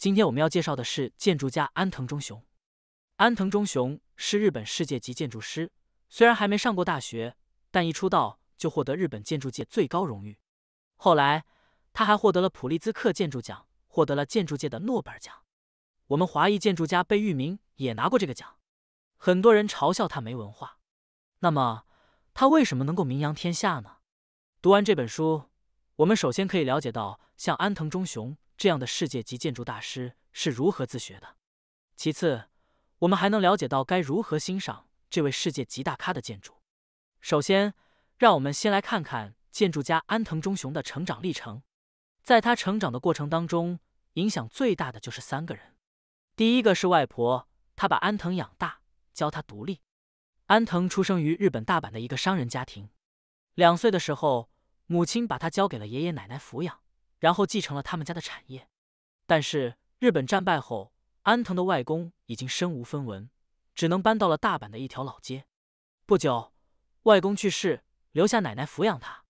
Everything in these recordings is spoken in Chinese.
今天我们要介绍的是建筑家安藤忠雄。安藤忠雄是日本世界级建筑师，虽然还没上过大学，但一出道就获得日本建筑界最高荣誉。后来，他还获得了普利兹克建筑奖，获得了建筑界的诺贝尔奖。我们华裔建筑家被誉名也拿过这个奖。很多人嘲笑他没文化，那么他为什么能够名扬天下呢？读完这本书，我们首先可以了解到，像安藤忠雄。这样的世界级建筑大师是如何自学的？其次，我们还能了解到该如何欣赏这位世界级大咖的建筑。首先，让我们先来看看建筑家安藤忠雄的成长历程。在他成长的过程当中，影响最大的就是三个人。第一个是外婆，她把安藤养大，教他独立。安藤出生于日本大阪的一个商人家庭，两岁的时候，母亲把他交给了爷爷奶奶抚养。然后继承了他们家的产业，但是日本战败后，安藤的外公已经身无分文，只能搬到了大阪的一条老街。不久，外公去世，留下奶奶抚养他。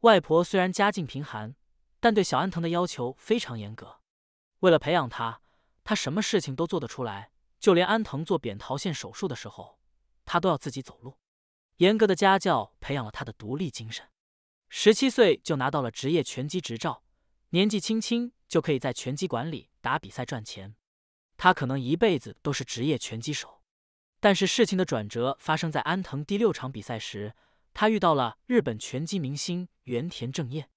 外婆虽然家境贫寒，但对小安藤的要求非常严格。为了培养他，他什么事情都做得出来，就连安藤做扁桃腺手术的时候，他都要自己走路。严格的家教培养了他的独立精神，十七岁就拿到了职业拳击执照。年纪轻轻就可以在拳击馆里打比赛赚钱，他可能一辈子都是职业拳击手。但是事情的转折发生在安藤第六场比赛时，他遇到了日本拳击明星原田正彦。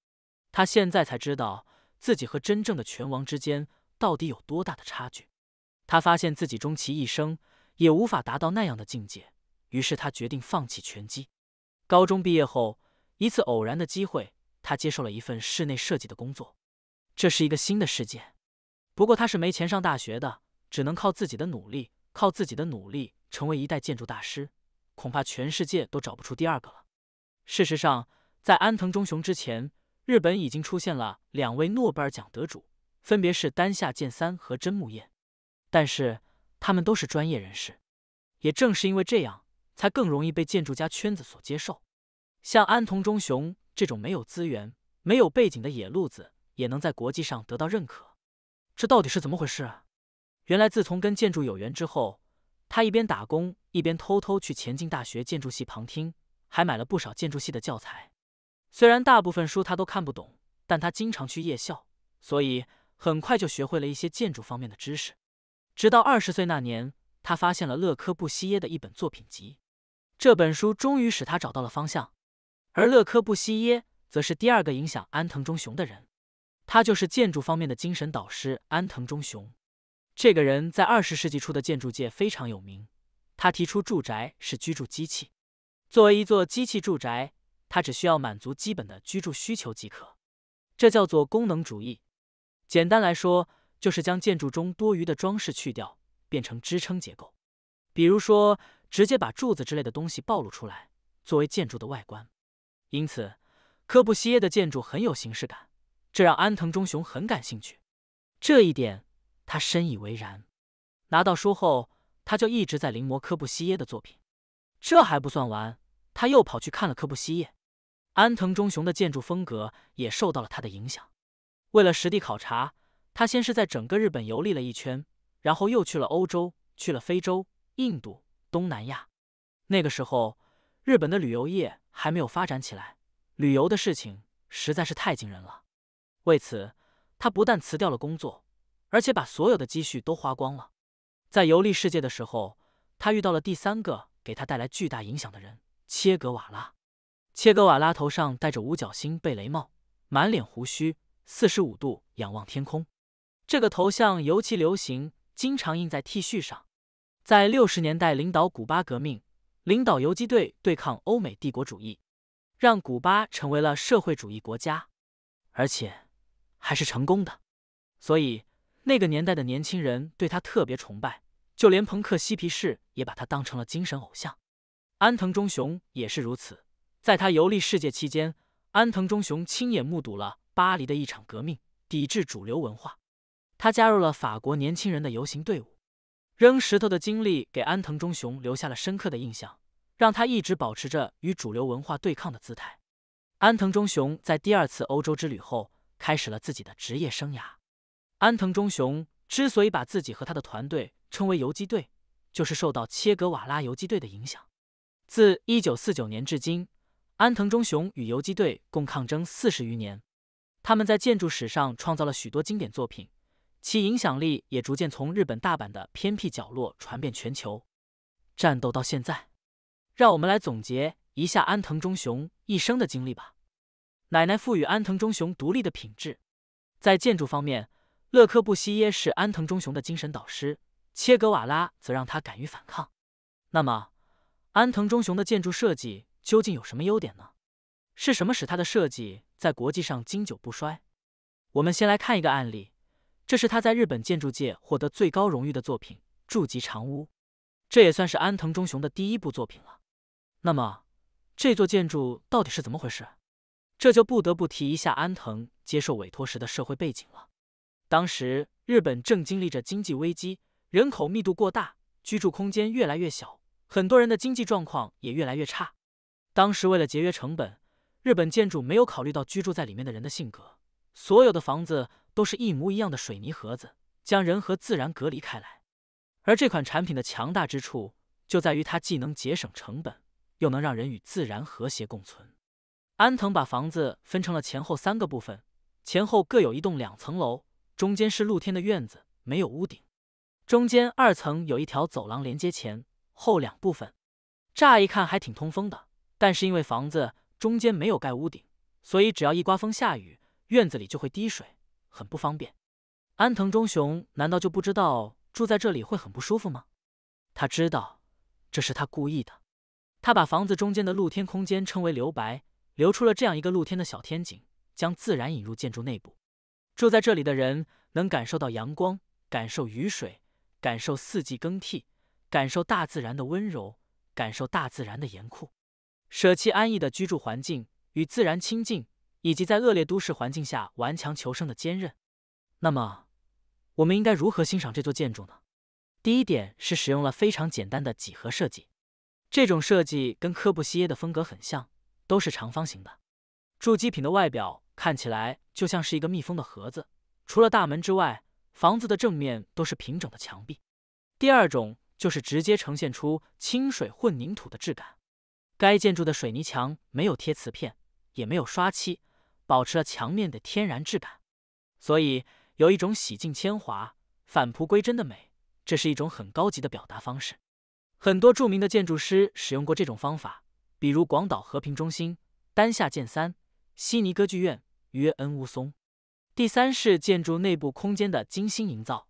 他现在才知道自己和真正的拳王之间到底有多大的差距。他发现自己终其一生也无法达到那样的境界，于是他决定放弃拳击。高中毕业后，一次偶然的机会，他接受了一份室内设计的工作。这是一个新的世界，不过他是没钱上大学的，只能靠自己的努力，靠自己的努力成为一代建筑大师，恐怕全世界都找不出第二个了。事实上，在安藤忠雄之前，日本已经出现了两位诺贝尔奖得主，分别是丹下健三和真木彦，但是他们都是专业人士，也正是因为这样，才更容易被建筑家圈子所接受。像安藤忠雄这种没有资源、没有背景的野路子。也能在国际上得到认可，这到底是怎么回事？原来，自从跟建筑有缘之后，他一边打工一边偷偷去前进大学建筑系旁听，还买了不少建筑系的教材。虽然大部分书他都看不懂，但他经常去夜校，所以很快就学会了一些建筑方面的知识。直到二十岁那年，他发现了勒科布西耶的一本作品集，这本书终于使他找到了方向。而勒科布西耶则是第二个影响安藤忠雄的人。他就是建筑方面的精神导师安藤忠雄，这个人在二十世纪初的建筑界非常有名。他提出住宅是居住机器，作为一座机器住宅，它只需要满足基本的居住需求即可。这叫做功能主义。简单来说，就是将建筑中多余的装饰去掉，变成支撑结构。比如说，直接把柱子之类的东西暴露出来，作为建筑的外观。因此，科布西耶的建筑很有形式感。这让安藤忠雄很感兴趣，这一点他深以为然。拿到书后，他就一直在临摹柯布西耶的作品。这还不算完，他又跑去看了柯布西耶。安藤忠雄的建筑风格也受到了他的影响。为了实地考察，他先是在整个日本游历了一圈，然后又去了欧洲、去了非洲、印度、东南亚。那个时候，日本的旅游业还没有发展起来，旅游的事情实在是太惊人了。为此，他不但辞掉了工作，而且把所有的积蓄都花光了。在游历世界的时候，他遇到了第三个给他带来巨大影响的人——切格瓦拉。切格瓦拉头上戴着五角星贝雷帽，满脸胡须，四十五度仰望天空。这个头像尤其流行，经常印在 T 恤上。在六十年代，领导古巴革命，领导游击队对抗欧美帝国主义，让古巴成为了社会主义国家，而且。还是成功的，所以那个年代的年轻人对他特别崇拜，就连朋克、嬉皮士也把他当成了精神偶像。安藤忠雄也是如此。在他游历世界期间，安藤忠雄亲眼目睹了巴黎的一场革命，抵制主流文化。他加入了法国年轻人的游行队伍，扔石头的经历给安藤忠雄留下了深刻的印象，让他一直保持着与主流文化对抗的姿态。安藤忠雄在第二次欧洲之旅后。开始了自己的职业生涯。安藤忠雄之所以把自己和他的团队称为游击队，就是受到切格瓦拉游击队的影响。自一九四九年至今，安藤忠雄与游击队共抗争四十余年。他们在建筑史上创造了许多经典作品，其影响力也逐渐从日本大阪的偏僻角落传遍全球。战斗到现在，让我们来总结一下安藤忠雄一生的经历吧。奶奶赋予安藤忠雄独立的品质，在建筑方面，勒科布西耶是安藤忠雄的精神导师，切格瓦拉则让他敢于反抗。那么，安藤忠雄的建筑设计究竟有什么优点呢？是什么使他的设计在国际上经久不衰？我们先来看一个案例，这是他在日本建筑界获得最高荣誉的作品——筑吉长屋，这也算是安藤忠雄的第一部作品了。那么，这座建筑到底是怎么回事？这就不得不提一下安藤接受委托时的社会背景了。当时日本正经历着经济危机，人口密度过大，居住空间越来越小，很多人的经济状况也越来越差。当时为了节约成本，日本建筑没有考虑到居住在里面的人的性格，所有的房子都是一模一样的水泥盒子，将人和自然隔离开来。而这款产品的强大之处就在于它既能节省成本，又能让人与自然和谐共存。安藤把房子分成了前后三个部分，前后各有一栋两层楼，中间是露天的院子，没有屋顶。中间二层有一条走廊连接前后两部分，乍一看还挺通风的。但是因为房子中间没有盖屋顶，所以只要一刮风下雨，院子里就会滴水，很不方便。安藤忠雄难道就不知道住在这里会很不舒服吗？他知道，这是他故意的。他把房子中间的露天空间称为“留白”。留出了这样一个露天的小天井，将自然引入建筑内部。住在这里的人能感受到阳光，感受雨水，感受四季更替，感受大自然的温柔，感受大自然的严酷。舍弃安逸的居住环境，与自然亲近，以及在恶劣都市环境下顽强求生的坚韧。那么，我们应该如何欣赏这座建筑呢？第一点是使用了非常简单的几何设计，这种设计跟科布西耶的风格很像。都是长方形的，筑基品的外表看起来就像是一个密封的盒子，除了大门之外，房子的正面都是平整的墙壁。第二种就是直接呈现出清水混凝土的质感，该建筑的水泥墙没有贴瓷片，也没有刷漆，保持了墙面的天然质感，所以有一种洗净铅华、返璞归真的美。这是一种很高级的表达方式，很多著名的建筑师使用过这种方法。比如广岛和平中心、丹下健三、悉尼歌剧院、约恩乌松。第三是建筑内部空间的精心营造，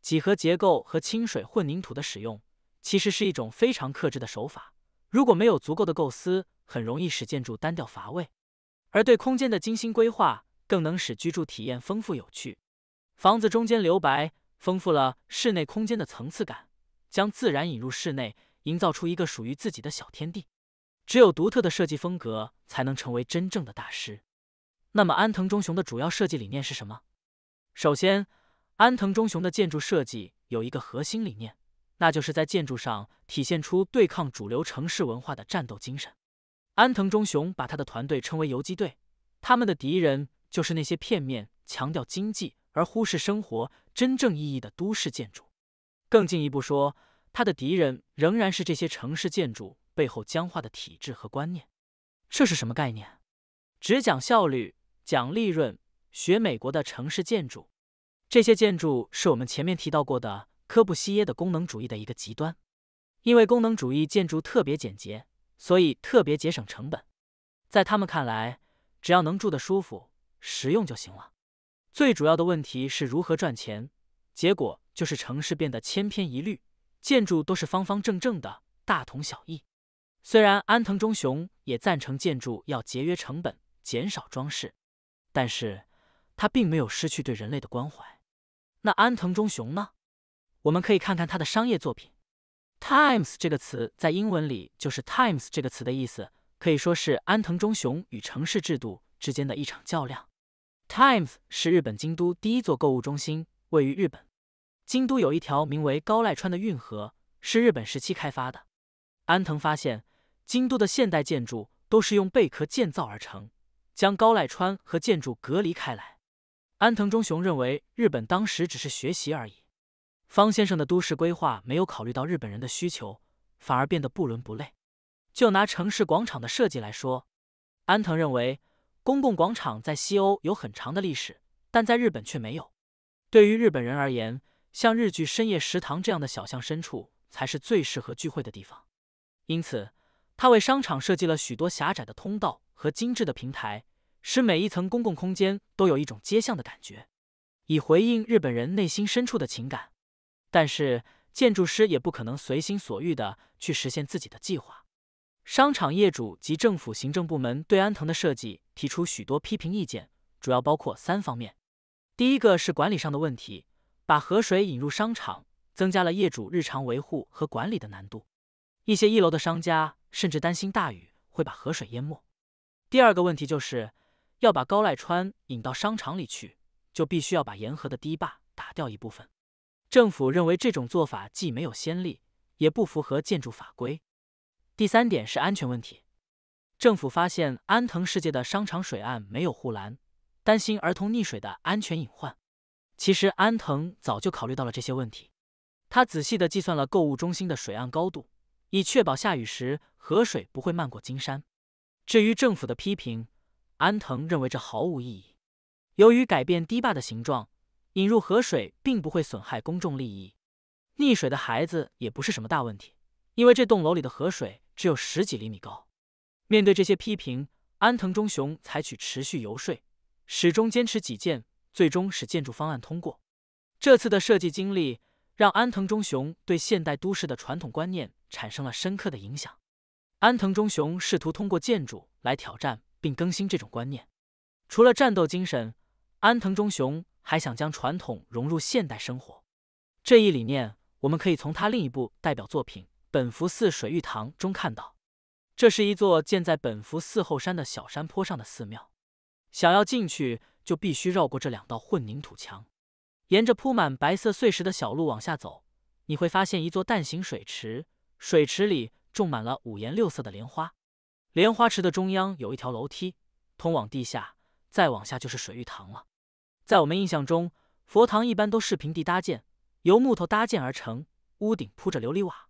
几何结构和清水混凝土的使用，其实是一种非常克制的手法。如果没有足够的构思，很容易使建筑单调乏味。而对空间的精心规划，更能使居住体验丰富有趣。房子中间留白，丰富了室内空间的层次感，将自然引入室内，营造出一个属于自己的小天地。只有独特的设计风格，才能成为真正的大师。那么，安藤忠雄的主要设计理念是什么？首先，安藤忠雄的建筑设计有一个核心理念，那就是在建筑上体现出对抗主流城市文化的战斗精神。安藤忠雄把他的团队称为游击队，他们的敌人就是那些片面强调经济而忽视生活真正意义的都市建筑。更进一步说，他的敌人仍然是这些城市建筑。背后僵化的体制和观念，这是什么概念？只讲效率，讲利润，学美国的城市建筑。这些建筑是我们前面提到过的科布西耶的功能主义的一个极端。因为功能主义建筑特别简洁，所以特别节省成本。在他们看来，只要能住得舒服、实用就行了。最主要的问题是如何赚钱。结果就是城市变得千篇一律，建筑都是方方正正的，大同小异。虽然安藤忠雄也赞成建筑要节约成本、减少装饰，但是他并没有失去对人类的关怀。那安藤忠雄呢？我们可以看看他的商业作品。Times 这个词在英文里就是 Times 这个词的意思，可以说是安藤忠雄与城市制度之间的一场较量。Times 是日本京都第一座购物中心，位于日本京都，有一条名为高濑川的运河，是日本时期开发的。安藤发现。京都的现代建筑都是用贝壳建造而成，将高濑川和建筑隔离开来。安藤忠雄认为，日本当时只是学习而已。方先生的都市规划没有考虑到日本人的需求，反而变得不伦不类。就拿城市广场的设计来说，安藤认为，公共广场在西欧有很长的历史，但在日本却没有。对于日本人而言，像日剧《深夜食堂》这样的小巷深处才是最适合聚会的地方。因此。他为商场设计了许多狭窄的通道和精致的平台，使每一层公共空间都有一种街巷的感觉，以回应日本人内心深处的情感。但是建筑师也不可能随心所欲地去实现自己的计划。商场业主及政府行政部门对安藤的设计提出许多批评意见，主要包括三方面：第一个是管理上的问题，把河水引入商场增加了业主日常维护和管理的难度。一些一楼的商家。甚至担心大雨会把河水淹没。第二个问题就是要把高濑川引到商场里去，就必须要把沿河的堤坝打掉一部分。政府认为这种做法既没有先例，也不符合建筑法规。第三点是安全问题，政府发现安藤世界的商场水岸没有护栏，担心儿童溺水的安全隐患。其实安藤早就考虑到了这些问题，他仔细的计算了购物中心的水岸高度，以确保下雨时。河水不会漫过金山。至于政府的批评，安藤认为这毫无意义。由于改变堤坝的形状，引入河水并不会损害公众利益。溺水的孩子也不是什么大问题，因为这栋楼里的河水只有十几厘米高。面对这些批评，安藤忠雄采取持续游说，始终坚持己见，最终使建筑方案通过。这次的设计经历让安藤忠雄对现代都市的传统观念产生了深刻的影响。安藤忠雄试图通过建筑来挑战并更新这种观念。除了战斗精神，安藤忠雄还想将传统融入现代生活。这一理念，我们可以从他另一部代表作品《本福寺水玉堂》中看到。这是一座建在本福寺后山的小山坡上的寺庙。想要进去，就必须绕过这两道混凝土墙，沿着铺满白色碎石的小路往下走，你会发现一座蛋形水池，水池里。种满了五颜六色的莲花，莲花池的中央有一条楼梯通往地下，再往下就是水玉堂了。在我们印象中，佛堂一般都是平地搭建，由木头搭建而成，屋顶铺着琉璃瓦。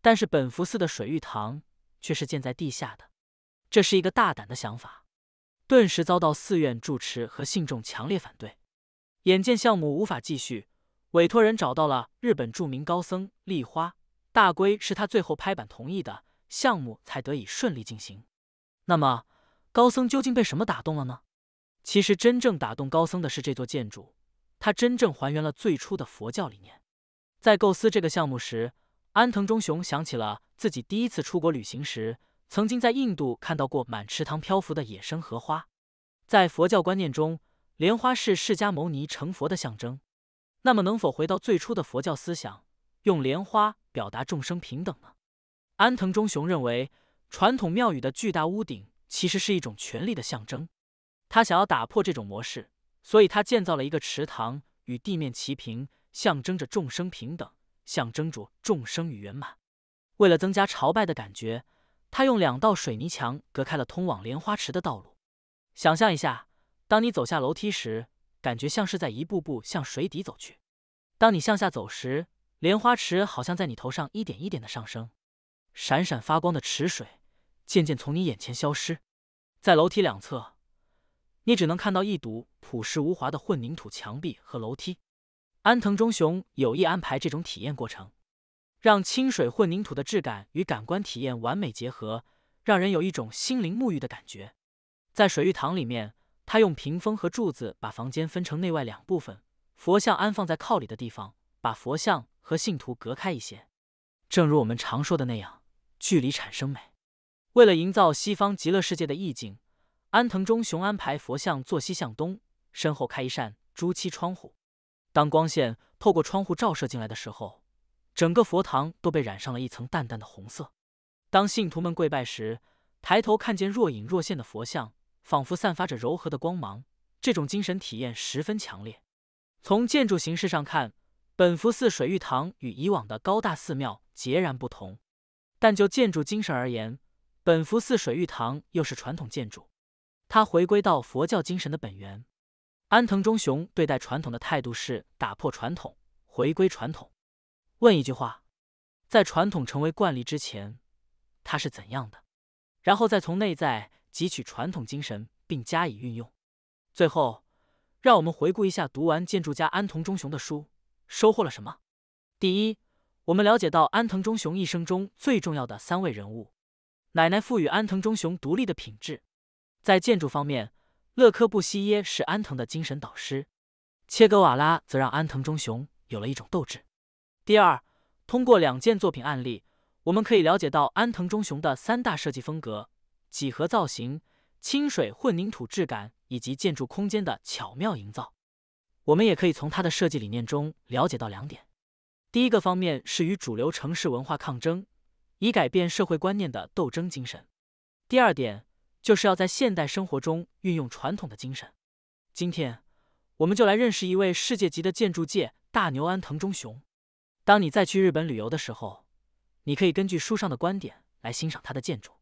但是本福寺的水玉堂却是建在地下的，这是一个大胆的想法，顿时遭到寺院住持和信众强烈反对。眼见项目无法继续，委托人找到了日本著名高僧立花。大规是他最后拍板同意的项目，才得以顺利进行。那么，高僧究竟被什么打动了呢？其实，真正打动高僧的是这座建筑，它真正还原了最初的佛教理念。在构思这个项目时，安藤忠雄想起了自己第一次出国旅行时，曾经在印度看到过满池塘漂浮的野生荷花。在佛教观念中，莲花是释迦牟尼成佛的象征。那么，能否回到最初的佛教思想，用莲花？表达众生平等呢？安藤忠雄认为，传统庙宇的巨大屋顶其实是一种权力的象征。他想要打破这种模式，所以他建造了一个池塘，与地面齐平，象征着众生平等，象征着众生与圆满。为了增加朝拜的感觉，他用两道水泥墙隔开了通往莲花池的道路。想象一下，当你走下楼梯时，感觉像是在一步步向水底走去；当你向下走时，莲花池好像在你头上一点一点的上升，闪闪发光的池水渐渐从你眼前消失。在楼梯两侧，你只能看到一堵朴实无华的混凝土墙壁和楼梯。安藤忠雄有意安排这种体验过程，让清水混凝土的质感与感官体验完美结合，让人有一种心灵沐浴的感觉。在水浴堂里面，他用屏风和柱子把房间分成内外两部分，佛像安放在靠里的地方，把佛像。和信徒隔开一些，正如我们常说的那样，距离产生美。为了营造西方极乐世界的意境，安藤忠雄安排佛像坐西向东，身后开一扇朱漆窗户。当光线透过窗户照射进来的时候，整个佛堂都被染上了一层淡淡的红色。当信徒们跪拜时，抬头看见若隐若现的佛像，仿佛散发着柔和的光芒，这种精神体验十分强烈。从建筑形式上看。本福寺水玉堂与以往的高大寺庙截然不同，但就建筑精神而言，本福寺水玉堂又是传统建筑。它回归到佛教精神的本源。安藤忠雄对待传统的态度是打破传统，回归传统。问一句话：在传统成为惯例之前，它是怎样的？然后再从内在汲取传统精神并加以运用。最后，让我们回顾一下读完建筑家安藤忠雄的书。收获了什么？第一，我们了解到安藤忠雄一生中最重要的三位人物：奶奶赋予安藤忠雄独立的品质；在建筑方面，勒科布西耶是安藤的精神导师，切格瓦拉则让安藤忠雄有了一种斗志。第二，通过两件作品案例，我们可以了解到安藤忠雄的三大设计风格：几何造型、清水混凝土质感以及建筑空间的巧妙营造。我们也可以从他的设计理念中了解到两点：第一个方面是与主流城市文化抗争，以改变社会观念的斗争精神；第二点就是要在现代生活中运用传统的精神。今天，我们就来认识一位世界级的建筑界大牛安藤忠雄。当你再去日本旅游的时候，你可以根据书上的观点来欣赏他的建筑。